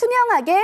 투명하게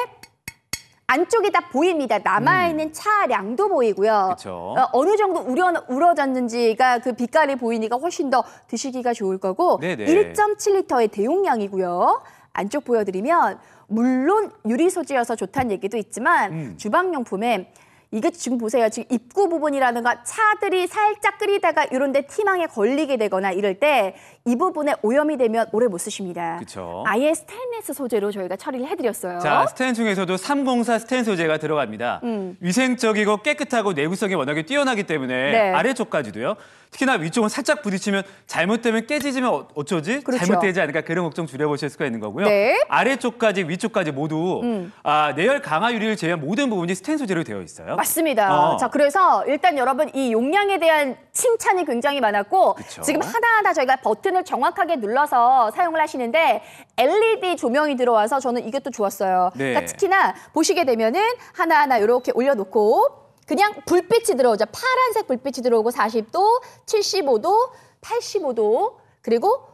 안쪽이 다 보입니다. 남아있는 음. 차량도 보이고요. 그쵸. 어, 느 정도 우려, 우러졌는지가 그 빛깔이 보이니까 훨씬 더 드시기가 좋을 거고 네네. 1.7리터의 대용량이고요. 안쪽 보여드리면 물론 유리 소재여서 좋다는 얘기도 있지만 음. 주방용품에 이게 지금 보세요. 지금 입구 부분이라는건 차들이 살짝 끓이다가 이런 데 티망에 걸리게 되거나 이럴 때 이 부분에 오염이 되면 오래 못 쓰십니다. 그쵸. 아예 스테인리스 소재로 저희가 처리를 해드렸어요. 자, 스텐 중에서도 304 스텐 소재가 들어갑니다. 음. 위생적이고 깨끗하고 내구성이 워낙에 뛰어나기 때문에 네. 아래쪽까지도요. 특히나 위쪽은 살짝 부딪히면 잘못되면 깨지지면 어- 쩌지 그렇죠. 잘못되지 않을까 그런 걱정 줄여보실 수가 있는 거고요. 네. 아래쪽까지 위쪽까지 모두 음. 아, 내열 강화 유리를 제외한 모든 부분이 스텐 소재로 되어 있어요. 맞습니다. 어. 자, 그래서 일단 여러분 이 용량에 대한 칭찬이 굉장히 많았고 그쵸? 지금 하나하나 저희가 버튼을 정확하게 눌러서 사용을 하시는데 LED 조명이 들어와서 저는 이것도 좋았어요. 네. 그러니까 특히나 보시게 되면은 하나하나 이렇게 올려놓고 그냥 불빛이 들어오죠. 파란색 불빛이 들어오고 40도, 75도, 85도 그리고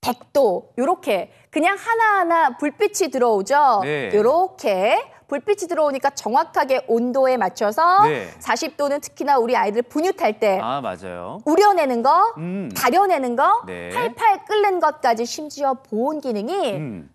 100도 요렇게 그냥 하나하나 불빛이 들어오죠. 네. 요렇게 불빛이 들어오니까 정확하게 온도에 맞춰서 네. 40도는 특히나 우리 아이들 분유탈 때 아, 맞아요. 우려내는 거, 음. 다려내는 거, 네. 팔팔 끓는 것까지 심지어 보온 기능이 음.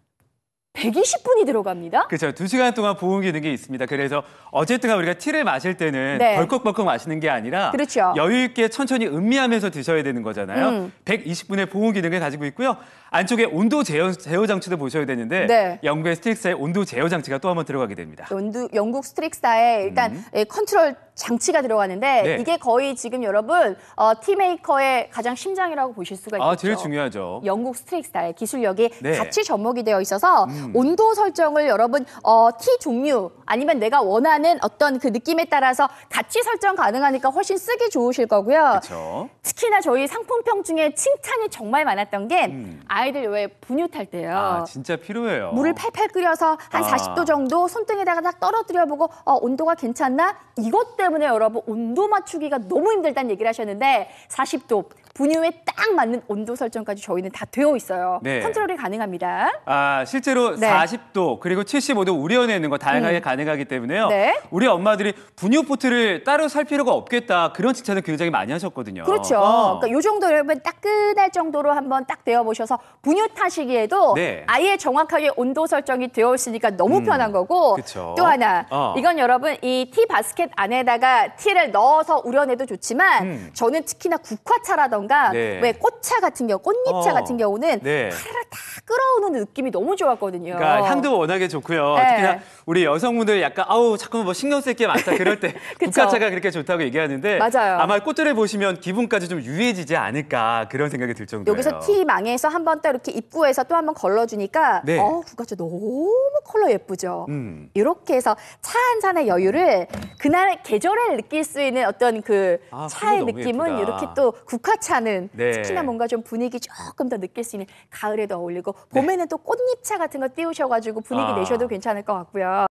120분이 들어갑니다. 그렇죠. 두시간 동안 보온 기능이 있습니다. 그래서 어쨌든 우리가 티를 마실 때는 네. 벌컥벌컥 마시는 게 아니라 그렇죠. 여유 있게 천천히 음미하면서 드셔야 되는 거잖아요. 음. 120분의 보온 기능을 가지고 있고요. 안쪽에 온도 제어, 제어 장치도 보셔야 되는데 네. 영국의 스트릭사의 온도 제어 장치가 또 한번 들어가게 됩니다. 온도, 영국 스트릭사에 일단 음. 컨트롤 장치가 들어가는데 네. 이게 거의 지금 여러분 어, 티메이커의 가장 심장이라고 보실 수가 있겠죠. 아, 제일 중요하죠. 영국 스트릭사의 기술력이 네. 같이 접목이 되어 있어서 음. 음. 온도 설정을 여러분 어, 티 종류 아니면 내가 원하는 어떤 그 느낌에 따라서 같이 설정 가능하니까 훨씬 쓰기 좋으실 거고요. 그쵸. 특히나 저희 상품평 중에 칭찬이 정말 많았던 게 음. 아이들 왜 분유 탈 때요. 아, 진짜 필요해요. 물을 팔팔 끓여서 한 아. 40도 정도 손등에다가 딱 떨어뜨려 보고 어, 온도가 괜찮나? 이것 때문에 여러분 온도 맞추기가 너무 힘들다는 얘기를 하셨는데 40도 분유에 딱 맞는 온도 설정까지 저희는 다 되어 있어요. 네. 컨트롤이 가능합니다. 아 실제로 네. 40도 그리고 75도 우려내는 거 다양하게 음. 가능하기 때문에요. 네. 우리 엄마들이 분유 포트를 따로 살 필요가 없겠다 그런 칭찬을 굉장히 많이 하셨거든요. 그렇죠. 어. 그러니까 요 정도면 따끈할 정도로 한번 딱 되어 보셔서 분유 타시기에도 네. 아예 정확하게 온도 설정이 되어 있으니까 너무 음. 편한 거고 그쵸. 또 하나 어. 이건 여러분 이 티 바스켓 안에다가 티를 넣어서 우려내도 좋지만 음. 저는 특히나 국화차라던가 감각, 네. 왜 꽃차 같은 경우, 꽃잎차 어, 같은 경우는 네. 파르다 끌어오는 느낌이 너무 좋았거든요. 그러니까 향도 워낙에 좋고요. 네. 특히나 우리 여성분들 약간 아우 자꾸 뭐 신경 쓸 게 많다 그럴 때 국화차가 그렇게 좋다고 얘기하는데 맞아요. 아마 꽃들을 보시면 기분까지 좀 유해지지 않을까 그런 생각이 들 정도예요. 여기서 티 망에서 한번딱 이렇게 입구에서 또 한번 걸러주니까 네. 어 국화차 너무 컬러 예쁘죠. 음. 이렇게 해서 차 한 잔의 여유를 그날 계절을 느낄 수 있는 어떤 그 아, 차의 느낌은 이렇게 또 국화차 하는 네. 특히나 뭔가 좀 분위기 조금 더 느낄 수 있는 가을에도 어울리고 봄에는 또 꽃잎차 같은 거 띄우셔가지고 분위기 아. 내셔도 괜찮을 것 같고요.